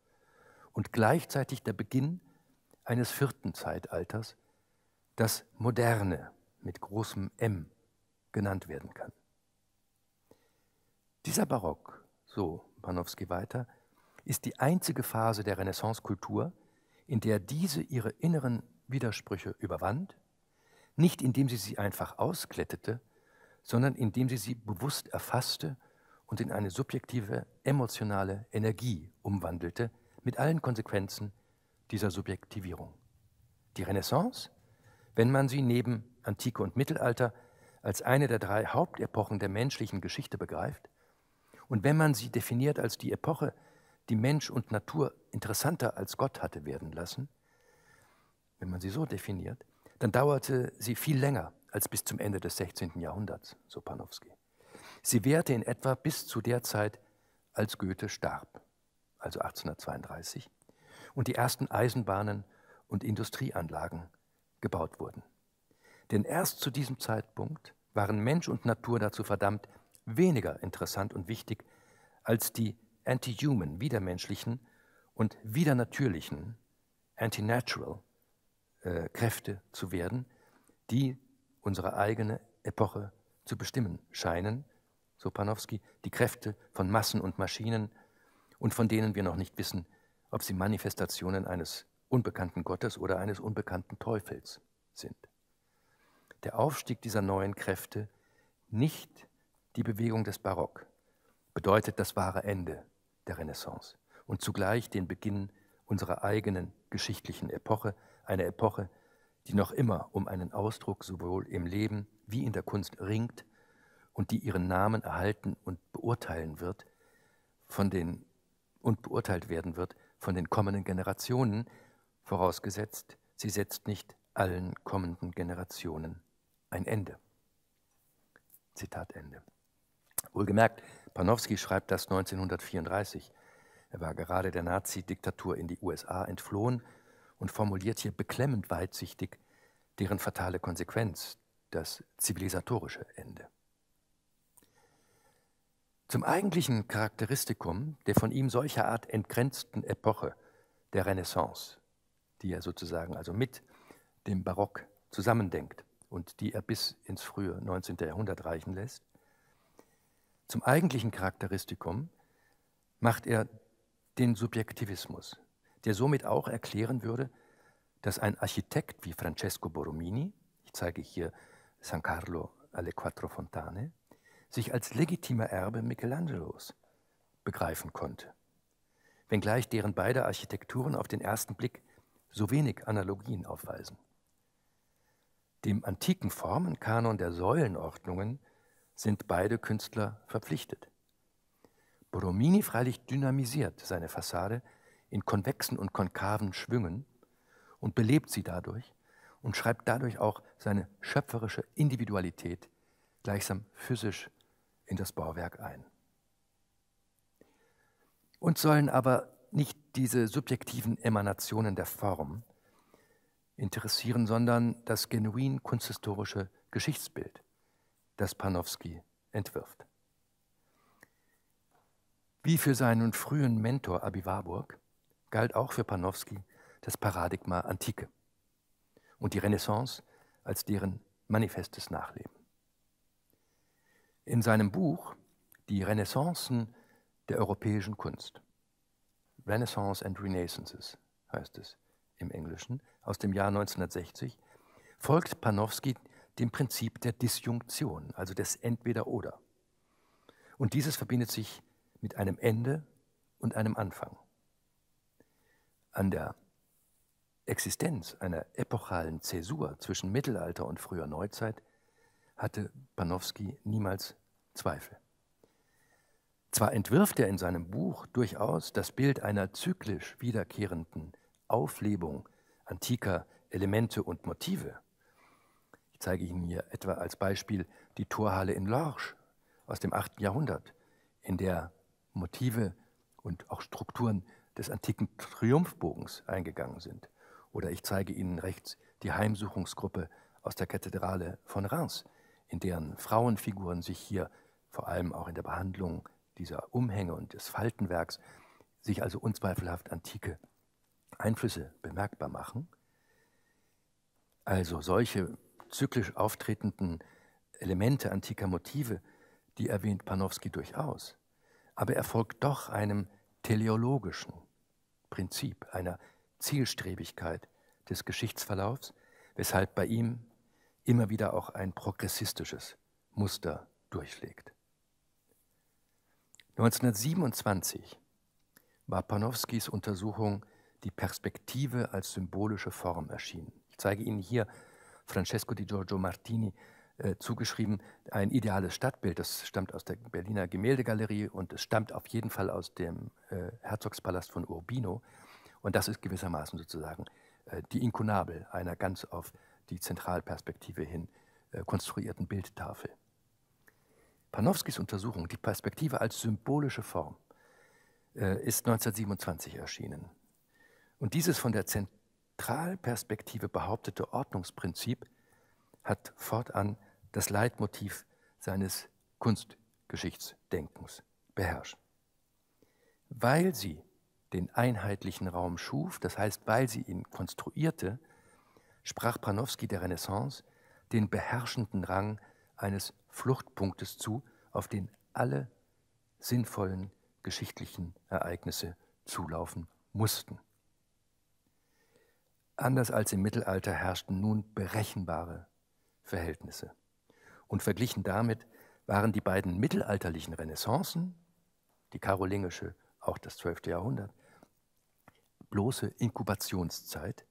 und gleichzeitig der Beginn eines vierten Zeitalters, das Moderne mit großem M genannt werden kann. Dieser Barock, so Banowski weiter, ist die einzige Phase der Renaissance-Kultur, in der diese ihre inneren Widersprüche überwand, nicht indem sie sie einfach ausklettete, sondern indem sie sie bewusst erfasste und in eine subjektive, emotionale Energie umwandelte, mit allen Konsequenzen dieser Subjektivierung. Die Renaissance wenn man sie neben Antike und Mittelalter als eine der drei Hauptepochen der menschlichen Geschichte begreift und wenn man sie definiert als die Epoche, die Mensch und Natur interessanter als Gott hatte werden lassen, wenn man sie so definiert, dann dauerte sie viel länger als bis zum Ende des 16. Jahrhunderts, so Panowski. Sie währte in etwa bis zu der Zeit, als Goethe starb, also 1832, und die ersten Eisenbahnen und Industrieanlagen gebaut wurden. Denn erst zu diesem Zeitpunkt waren Mensch und Natur dazu verdammt, weniger interessant und wichtig als die anti-human, widermenschlichen und widernatürlichen, anti-natural äh, Kräfte zu werden, die unsere eigene Epoche zu bestimmen scheinen, so Panofsky, die Kräfte von Massen und Maschinen und von denen wir noch nicht wissen, ob sie Manifestationen eines unbekannten Gottes oder eines unbekannten Teufels sind. Der Aufstieg dieser neuen Kräfte, nicht die Bewegung des Barock, bedeutet das wahre Ende der Renaissance und zugleich den Beginn unserer eigenen geschichtlichen Epoche, eine Epoche, die noch immer um einen Ausdruck sowohl im Leben wie in der Kunst ringt und die ihren Namen erhalten und beurteilen wird von den und beurteilt werden wird von den kommenden Generationen, vorausgesetzt, sie setzt nicht allen kommenden Generationen ein Ende. Zitat Ende. Wohlgemerkt, Panofsky schreibt das 1934. Er war gerade der Nazi-Diktatur in die USA entflohen und formuliert hier beklemmend weitsichtig deren fatale Konsequenz, das zivilisatorische Ende. Zum eigentlichen Charakteristikum der von ihm solcher Art entgrenzten Epoche, der Renaissance, die er sozusagen also mit dem Barock zusammendenkt und die er bis ins frühe 19. Jahrhundert reichen lässt. Zum eigentlichen Charakteristikum macht er den Subjektivismus, der somit auch erklären würde, dass ein Architekt wie Francesco Borromini, ich zeige hier San Carlo alle Quattro Fontane, sich als legitimer Erbe Michelangelos begreifen konnte. Wenngleich deren beide Architekturen auf den ersten Blick so wenig Analogien aufweisen. Dem antiken Formenkanon der Säulenordnungen sind beide Künstler verpflichtet. Bromini freilich dynamisiert seine Fassade in konvexen und konkaven Schwüngen und belebt sie dadurch und schreibt dadurch auch seine schöpferische Individualität gleichsam physisch in das Bauwerk ein. Uns sollen aber nicht diese subjektiven Emanationen der Form interessieren, sondern das genuin kunsthistorische Geschichtsbild, das Panofsky entwirft. Wie für seinen frühen Mentor Abi Warburg galt auch für Panofsky das Paradigma Antike und die Renaissance als deren manifestes Nachleben. In seinem Buch Die Renaissancen der europäischen Kunst Renaissance and Renaissances heißt es im Englischen, aus dem Jahr 1960, folgt Panofsky dem Prinzip der Disjunktion, also des Entweder-Oder. Und dieses verbindet sich mit einem Ende und einem Anfang. An der Existenz einer epochalen Zäsur zwischen Mittelalter und früher Neuzeit hatte Panofsky niemals Zweifel. Zwar entwirft er in seinem Buch durchaus das Bild einer zyklisch wiederkehrenden Auflebung antiker Elemente und Motive. Ich zeige Ihnen hier etwa als Beispiel die Torhalle in Lorsch aus dem 8. Jahrhundert, in der Motive und auch Strukturen des antiken Triumphbogens eingegangen sind. Oder ich zeige Ihnen rechts die Heimsuchungsgruppe aus der Kathedrale von Reims, in deren Frauenfiguren sich hier vor allem auch in der Behandlung dieser Umhänge und des Faltenwerks sich also unzweifelhaft antike Einflüsse bemerkbar machen. Also solche zyklisch auftretenden Elemente antiker Motive, die erwähnt Panofsky durchaus. Aber er folgt doch einem teleologischen Prinzip, einer Zielstrebigkeit des Geschichtsverlaufs, weshalb bei ihm immer wieder auch ein progressistisches Muster durchschlägt. 1927 war Panofskis Untersuchung Die Perspektive als symbolische Form erschienen. Ich zeige Ihnen hier Francesco di Giorgio Martini äh, zugeschrieben, ein ideales Stadtbild. Das stammt aus der Berliner Gemäldegalerie und es stammt auf jeden Fall aus dem äh, Herzogspalast von Urbino. Und das ist gewissermaßen sozusagen äh, die Inkunabel einer ganz auf die Zentralperspektive hin äh, konstruierten Bildtafel. Panofskis Untersuchung, die Perspektive als symbolische Form, äh, ist 1927 erschienen. Und dieses von der Zentralperspektive behauptete Ordnungsprinzip hat fortan das Leitmotiv seines Kunstgeschichtsdenkens beherrscht. Weil sie den einheitlichen Raum schuf, das heißt, weil sie ihn konstruierte, sprach Panofsky der Renaissance den beherrschenden Rang eines Fluchtpunktes zu, auf den alle sinnvollen geschichtlichen Ereignisse zulaufen mussten. Anders als im Mittelalter herrschten nun berechenbare Verhältnisse. Und verglichen damit waren die beiden mittelalterlichen Renaissancen, die karolingische, auch das 12. Jahrhundert, bloße Inkubationszeit,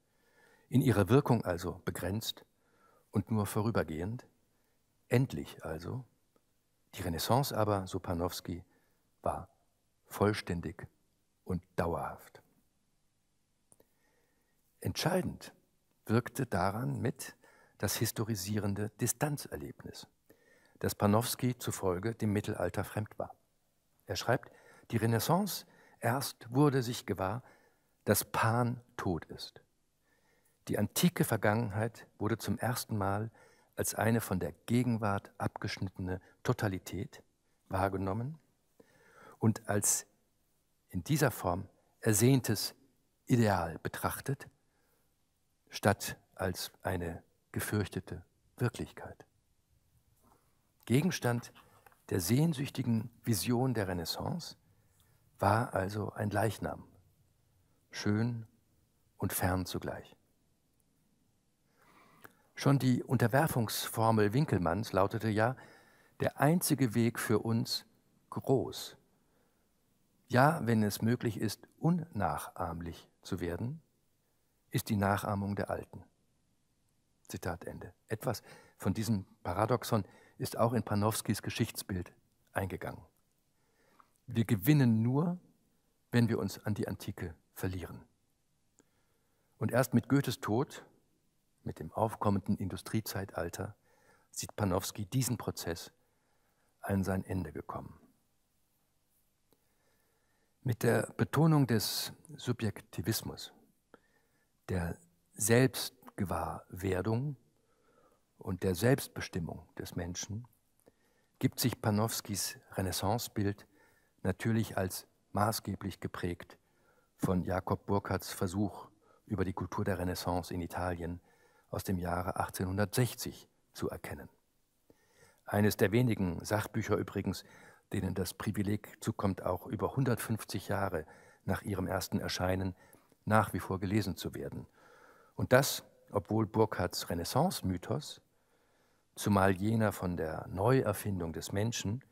in ihrer Wirkung also begrenzt und nur vorübergehend, Endlich also. Die Renaissance aber, so Panofsky, war vollständig und dauerhaft. Entscheidend wirkte daran mit das historisierende Distanzerlebnis, das Panofsky zufolge dem Mittelalter fremd war. Er schreibt, die Renaissance erst wurde sich gewahr, dass Pan tot ist. Die antike Vergangenheit wurde zum ersten Mal als eine von der Gegenwart abgeschnittene Totalität wahrgenommen und als in dieser Form ersehntes Ideal betrachtet, statt als eine gefürchtete Wirklichkeit. Gegenstand der sehnsüchtigen Vision der Renaissance war also ein Leichnam, schön und fern zugleich. Schon die Unterwerfungsformel Winkelmanns lautete ja, der einzige Weg für uns groß. Ja, wenn es möglich ist, unnachahmlich zu werden, ist die Nachahmung der Alten. Zitat Ende. Etwas von diesem Paradoxon ist auch in Panowskis Geschichtsbild eingegangen. Wir gewinnen nur, wenn wir uns an die Antike verlieren. Und erst mit Goethes Tod mit dem aufkommenden Industriezeitalter sieht Panofsky diesen Prozess an sein Ende gekommen. Mit der Betonung des Subjektivismus, der Selbstgewahrwerdung und der Selbstbestimmung des Menschen gibt sich Panofskys Renaissancebild natürlich als maßgeblich geprägt von Jakob Burckhardts Versuch, über die Kultur der Renaissance in Italien aus dem Jahre 1860 zu erkennen. Eines der wenigen Sachbücher übrigens, denen das Privileg zukommt, auch über 150 Jahre nach ihrem ersten Erscheinen nach wie vor gelesen zu werden. Und das, obwohl Burckhardts Renaissance-Mythos, zumal jener von der Neuerfindung des Menschen,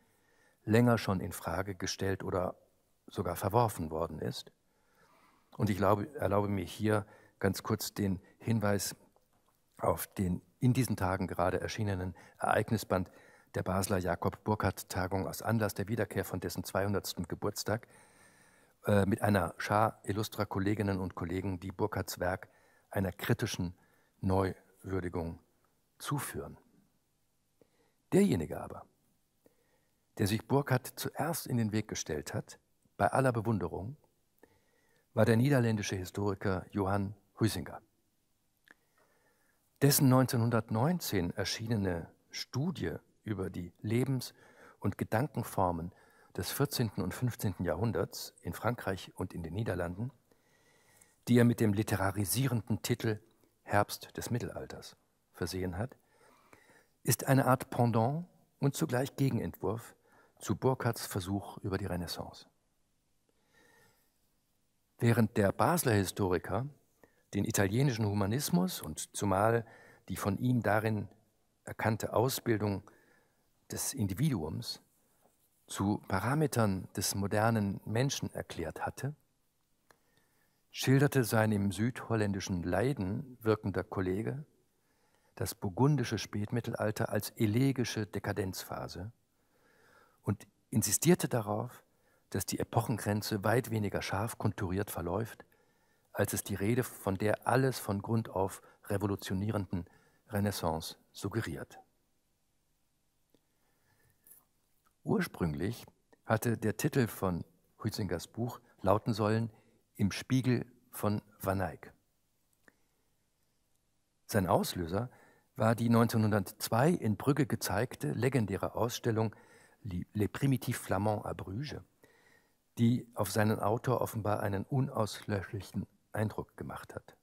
länger schon in Frage gestellt oder sogar verworfen worden ist. Und ich glaube, erlaube mir hier ganz kurz den Hinweis auf den in diesen Tagen gerade erschienenen Ereignisband der Basler Jakob Burkhardt Tagung aus Anlass der Wiederkehr von dessen 200. Geburtstag äh, mit einer Schar illustrer Kolleginnen und Kollegen, die Burkhardts Werk einer kritischen Neuwürdigung zuführen. Derjenige aber, der sich Burkhardt zuerst in den Weg gestellt hat, bei aller Bewunderung, war der niederländische Historiker Johann Huizinga. Dessen 1919 erschienene Studie über die Lebens- und Gedankenformen des 14. und 15. Jahrhunderts in Frankreich und in den Niederlanden, die er mit dem literarisierenden Titel Herbst des Mittelalters versehen hat, ist eine Art Pendant und zugleich Gegenentwurf zu Burckhardts Versuch über die Renaissance. Während der Basler Historiker den italienischen Humanismus und zumal die von ihm darin erkannte Ausbildung des Individuums zu Parametern des modernen Menschen erklärt hatte, schilderte sein im südholländischen Leiden wirkender Kollege das burgundische Spätmittelalter als elegische Dekadenzphase und insistierte darauf, dass die Epochengrenze weit weniger scharf konturiert verläuft als es die Rede von der alles von Grund auf revolutionierenden Renaissance suggeriert. Ursprünglich hatte der Titel von Huizingers Buch lauten sollen Im Spiegel von Van Eyck. Sein Auslöser war die 1902 in Brügge gezeigte legendäre Ausstellung Les Primitifs Flamands à Bruges, die auf seinen Autor offenbar einen unauslöschlichen Eindruck gemacht hat.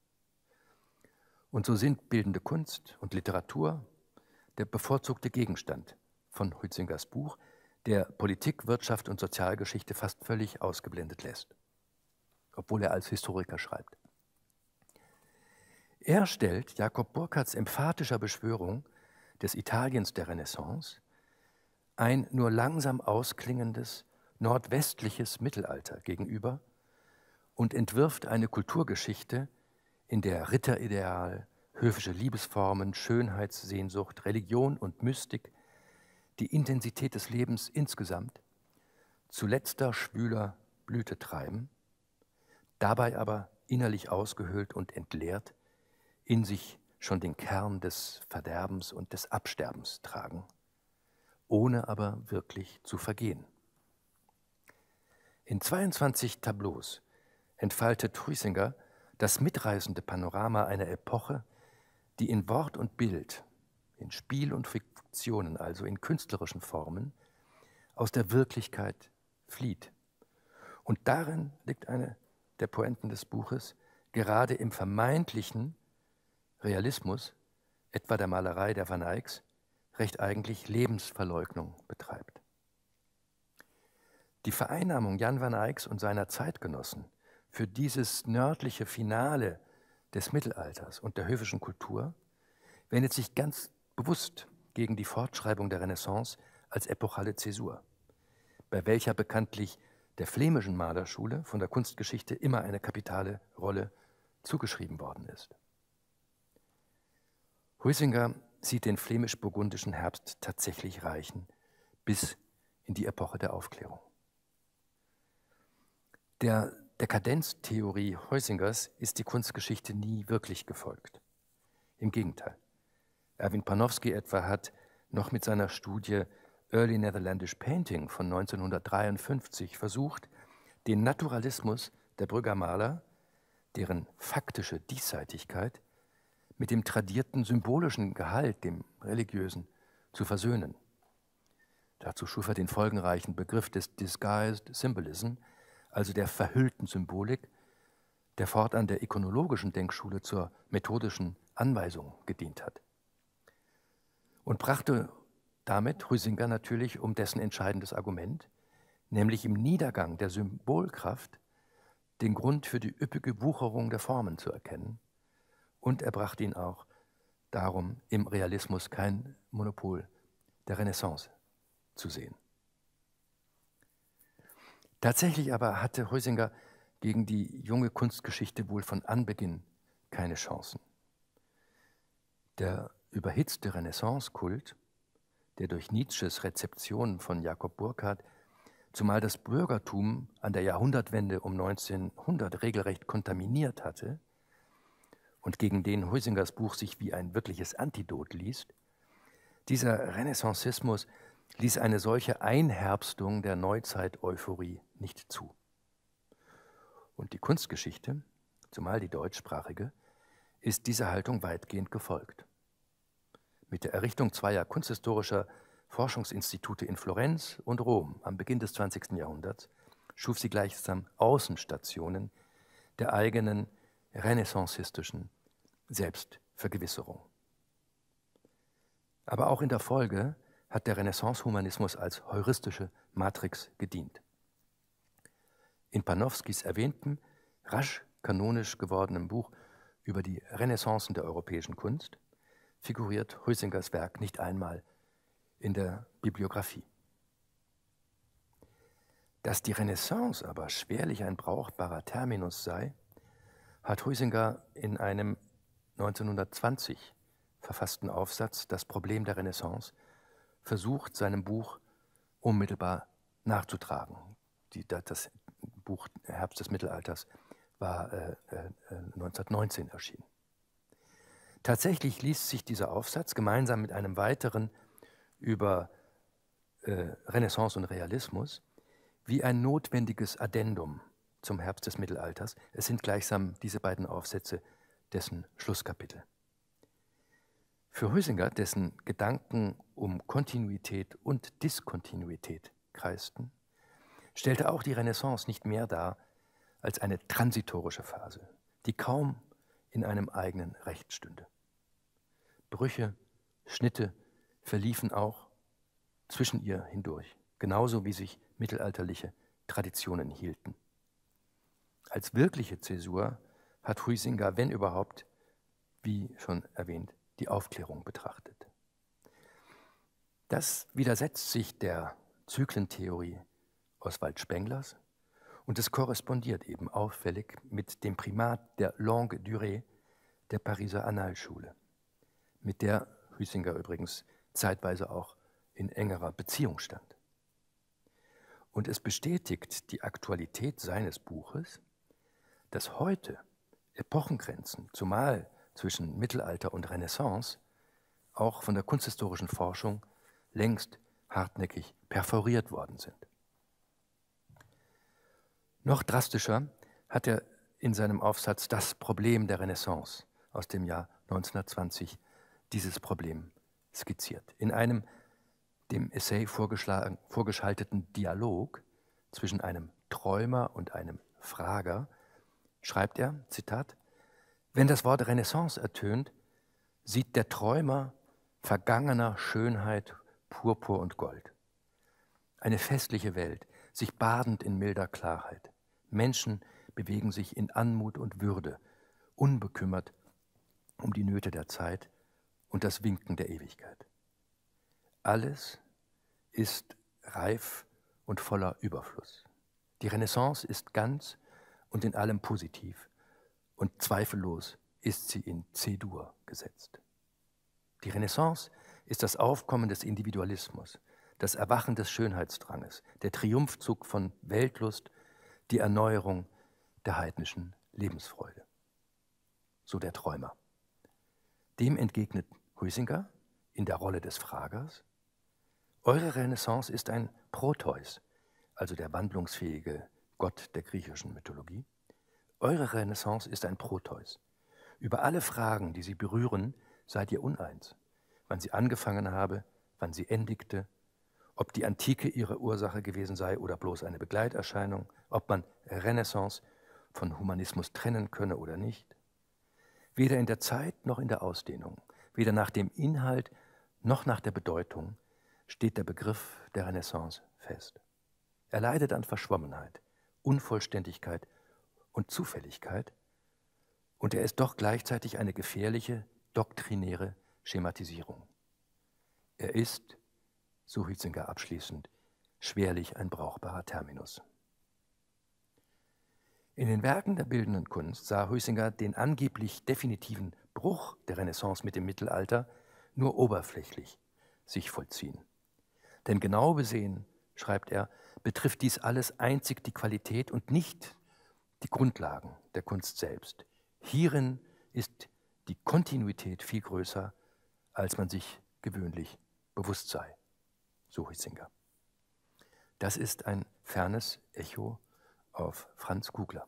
Und so sind bildende Kunst und Literatur der bevorzugte Gegenstand von Huizingers Buch, der Politik, Wirtschaft und Sozialgeschichte fast völlig ausgeblendet lässt, obwohl er als Historiker schreibt. Er stellt Jakob Burckhardts emphatischer Beschwörung des Italiens der Renaissance ein nur langsam ausklingendes nordwestliches Mittelalter gegenüber, und entwirft eine Kulturgeschichte, in der Ritterideal, höfische Liebesformen, Schönheitssehnsucht, Religion und Mystik, die Intensität des Lebens insgesamt zu letzter schwüler Blüte treiben, dabei aber innerlich ausgehöhlt und entleert, in sich schon den Kern des Verderbens und des Absterbens tragen, ohne aber wirklich zu vergehen. In 22 Tableaus entfaltet Huisinger das mitreißende Panorama einer Epoche, die in Wort und Bild, in Spiel und Fiktionen, also in künstlerischen Formen, aus der Wirklichkeit flieht. Und darin liegt eine der Poenten des Buches, gerade im vermeintlichen Realismus, etwa der Malerei der Van Eycks, recht eigentlich Lebensverleugnung betreibt. Die Vereinnahmung Jan van Eycks und seiner Zeitgenossen – für dieses nördliche Finale des Mittelalters und der höfischen Kultur wendet sich ganz bewusst gegen die Fortschreibung der Renaissance als epochale Zäsur, bei welcher bekanntlich der flämischen Malerschule von der Kunstgeschichte immer eine kapitale Rolle zugeschrieben worden ist. Huizinger sieht den flämisch-burgundischen Herbst tatsächlich reichen bis in die Epoche der Aufklärung. Der der Kadenztheorie Heusingers ist die Kunstgeschichte nie wirklich gefolgt. Im Gegenteil. Erwin Panofsky etwa hat noch mit seiner Studie Early Netherlandish Painting von 1953 versucht, den Naturalismus der Brügger Maler, deren faktische Diesseitigkeit, mit dem tradierten symbolischen Gehalt, dem religiösen, zu versöhnen. Dazu schuf er den folgenreichen Begriff des Disguised Symbolism, also der verhüllten Symbolik, der fortan der ikonologischen Denkschule zur methodischen Anweisung gedient hat. Und brachte damit Huizinga natürlich um dessen entscheidendes Argument, nämlich im Niedergang der Symbolkraft den Grund für die üppige Wucherung der Formen zu erkennen. Und er brachte ihn auch darum, im Realismus kein Monopol der Renaissance zu sehen. Tatsächlich aber hatte Heusinger gegen die junge Kunstgeschichte wohl von Anbeginn keine Chancen. Der überhitzte Renaissance-Kult, der durch Nietzsches Rezeption von Jakob Burckhardt, zumal das Bürgertum an der Jahrhundertwende um 1900 regelrecht kontaminiert hatte und gegen den Heusingers Buch sich wie ein wirkliches Antidot liest, dieser Renaissanceismus ließ eine solche Einherbstung der Neuzeit-Euphorie nicht zu. Und die Kunstgeschichte, zumal die deutschsprachige, ist dieser Haltung weitgehend gefolgt. Mit der Errichtung zweier kunsthistorischer Forschungsinstitute in Florenz und Rom am Beginn des 20. Jahrhunderts schuf sie gleichsam Außenstationen der eigenen renaissancistischen Selbstvergewisserung. Aber auch in der Folge hat der Renaissance-Humanismus als heuristische Matrix gedient. In Panofskis erwähntem, rasch kanonisch gewordenem Buch über die Renaissancen der europäischen Kunst figuriert Rüsingers Werk nicht einmal in der Bibliografie. Dass die Renaissance aber schwerlich ein brauchbarer Terminus sei, hat Huisinger in einem 1920 verfassten Aufsatz Das Problem der Renaissance versucht, seinem Buch unmittelbar nachzutragen. Die, das Buch Herbst des Mittelalters war äh, äh, 1919 äh, erschienen. Tatsächlich liest sich dieser Aufsatz gemeinsam mit einem weiteren über äh, Renaissance und Realismus wie ein notwendiges Addendum zum Herbst des Mittelalters. Es sind gleichsam diese beiden Aufsätze dessen Schlusskapitel. Für Hüsinger, dessen Gedanken um Kontinuität und Diskontinuität kreisten, stellte auch die Renaissance nicht mehr dar als eine transitorische Phase, die kaum in einem eigenen Recht stünde. Brüche, Schnitte verliefen auch zwischen ihr hindurch, genauso wie sich mittelalterliche Traditionen hielten. Als wirkliche Zäsur hat Huizinga, wenn überhaupt, wie schon erwähnt, die Aufklärung betrachtet. Das widersetzt sich der Zyklentheorie Oswald Spenglers und es korrespondiert eben auffällig mit dem Primat der Longue Durée der Pariser Analschule, mit der Hüssinger übrigens zeitweise auch in engerer Beziehung stand. Und es bestätigt die Aktualität seines Buches, dass heute Epochengrenzen, zumal zwischen Mittelalter und Renaissance, auch von der kunsthistorischen Forschung längst hartnäckig perforiert worden sind. Noch drastischer hat er in seinem Aufsatz das Problem der Renaissance aus dem Jahr 1920 dieses Problem skizziert. In einem dem Essay vorgeschalteten Dialog zwischen einem Träumer und einem Frager schreibt er, Zitat, wenn das Wort Renaissance ertönt, sieht der Träumer vergangener Schönheit Purpur und Gold. Eine festliche Welt, sich badend in milder Klarheit. Menschen bewegen sich in Anmut und Würde, unbekümmert um die Nöte der Zeit und das Winken der Ewigkeit. Alles ist reif und voller Überfluss. Die Renaissance ist ganz und in allem positiv und zweifellos ist sie in C-Dur gesetzt. Die Renaissance ist ist das Aufkommen des Individualismus, das Erwachen des Schönheitsdranges, der Triumphzug von Weltlust, die Erneuerung der heidnischen Lebensfreude. So der Träumer. Dem entgegnet Huizinga in der Rolle des Fragers, eure Renaissance ist ein Proteus, also der wandlungsfähige Gott der griechischen Mythologie. Eure Renaissance ist ein Proteus. Über alle Fragen, die sie berühren, seid ihr uneins wann sie angefangen habe, wann sie endigte, ob die Antike ihre Ursache gewesen sei oder bloß eine Begleiterscheinung, ob man Renaissance von Humanismus trennen könne oder nicht. Weder in der Zeit noch in der Ausdehnung, weder nach dem Inhalt noch nach der Bedeutung steht der Begriff der Renaissance fest. Er leidet an Verschwommenheit, Unvollständigkeit und Zufälligkeit, und er ist doch gleichzeitig eine gefährliche, doktrinäre Schematisierung. Er ist, so Hitzinger abschließend, schwerlich ein brauchbarer Terminus. In den Werken der bildenden Kunst sah Huizinger den angeblich definitiven Bruch der Renaissance mit dem Mittelalter nur oberflächlich sich vollziehen. Denn genau besehen, schreibt er, betrifft dies alles einzig die Qualität und nicht die Grundlagen der Kunst selbst. Hierin ist die Kontinuität viel größer als man sich gewöhnlich bewusst sei, so Hitzinger. Das ist ein fernes Echo auf Franz Kugler.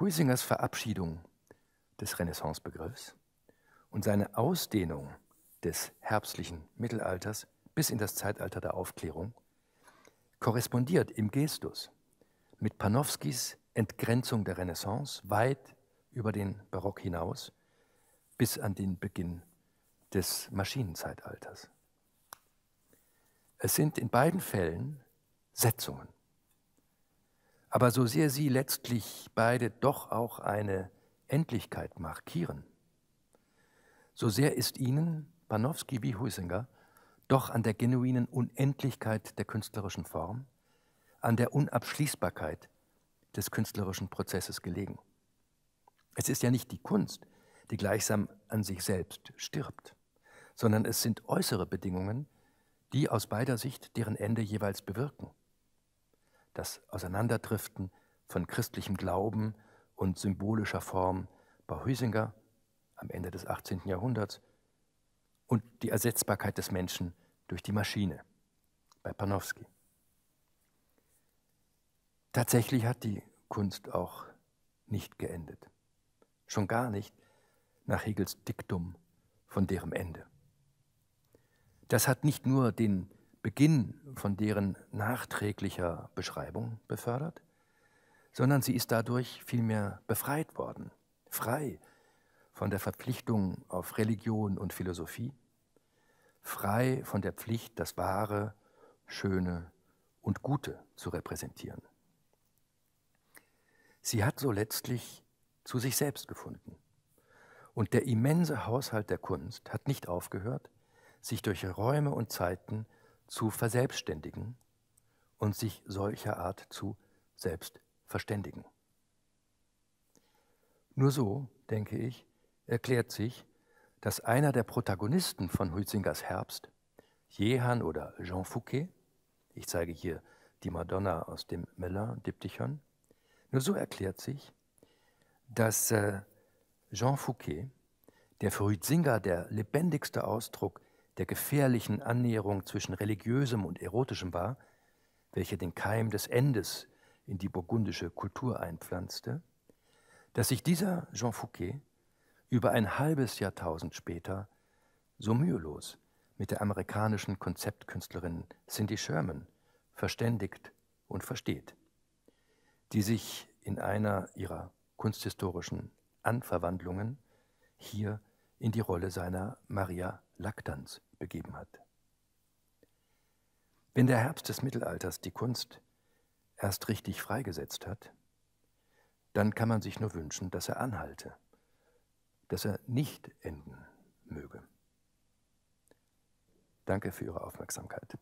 Huisingers Verabschiedung des Renaissance-Begriffs und seine Ausdehnung des herbstlichen Mittelalters bis in das Zeitalter der Aufklärung korrespondiert im Gestus mit Panofskis Entgrenzung der Renaissance weit über den Barock hinaus bis an den Beginn des Maschinenzeitalters. Es sind in beiden Fällen Setzungen. Aber so sehr sie letztlich beide doch auch eine Endlichkeit markieren, so sehr ist ihnen, Panofsky wie Huisinger, doch an der genuinen Unendlichkeit der künstlerischen Form, an der Unabschließbarkeit des künstlerischen Prozesses gelegen. Es ist ja nicht die Kunst, die gleichsam an sich selbst stirbt, sondern es sind äußere Bedingungen, die aus beider Sicht deren Ende jeweils bewirken. Das Auseinanderdriften von christlichem Glauben und symbolischer Form bei Hüsinger am Ende des 18. Jahrhunderts und die Ersetzbarkeit des Menschen durch die Maschine bei Panofsky. Tatsächlich hat die Kunst auch nicht geendet. Schon gar nicht, nach Hegels Diktum von deren Ende. Das hat nicht nur den Beginn von deren nachträglicher Beschreibung befördert, sondern sie ist dadurch vielmehr befreit worden, frei von der Verpflichtung auf Religion und Philosophie, frei von der Pflicht, das Wahre, Schöne und Gute zu repräsentieren. Sie hat so letztlich zu sich selbst gefunden. Und der immense Haushalt der Kunst hat nicht aufgehört, sich durch Räume und Zeiten zu verselbstständigen und sich solcher Art zu selbstverständigen. Nur so, denke ich, erklärt sich, dass einer der Protagonisten von Huizingers Herbst, Jehan oder Jean Fouquet, ich zeige hier die Madonna aus dem Melun-Diptychon, nur so erklärt sich, dass äh, Jean Fouquet, der für Huizinga der lebendigste Ausdruck der gefährlichen Annäherung zwischen religiösem und erotischem war, welche den Keim des Endes in die burgundische Kultur einpflanzte, dass sich dieser Jean Fouquet über ein halbes Jahrtausend später so mühelos mit der amerikanischen Konzeptkünstlerin Cindy Sherman verständigt und versteht, die sich in einer ihrer kunsthistorischen Anverwandlungen hier in die Rolle seiner Maria Lactans begeben hat. Wenn der Herbst des Mittelalters die Kunst erst richtig freigesetzt hat, dann kann man sich nur wünschen, dass er anhalte, dass er nicht enden möge. Danke für Ihre Aufmerksamkeit.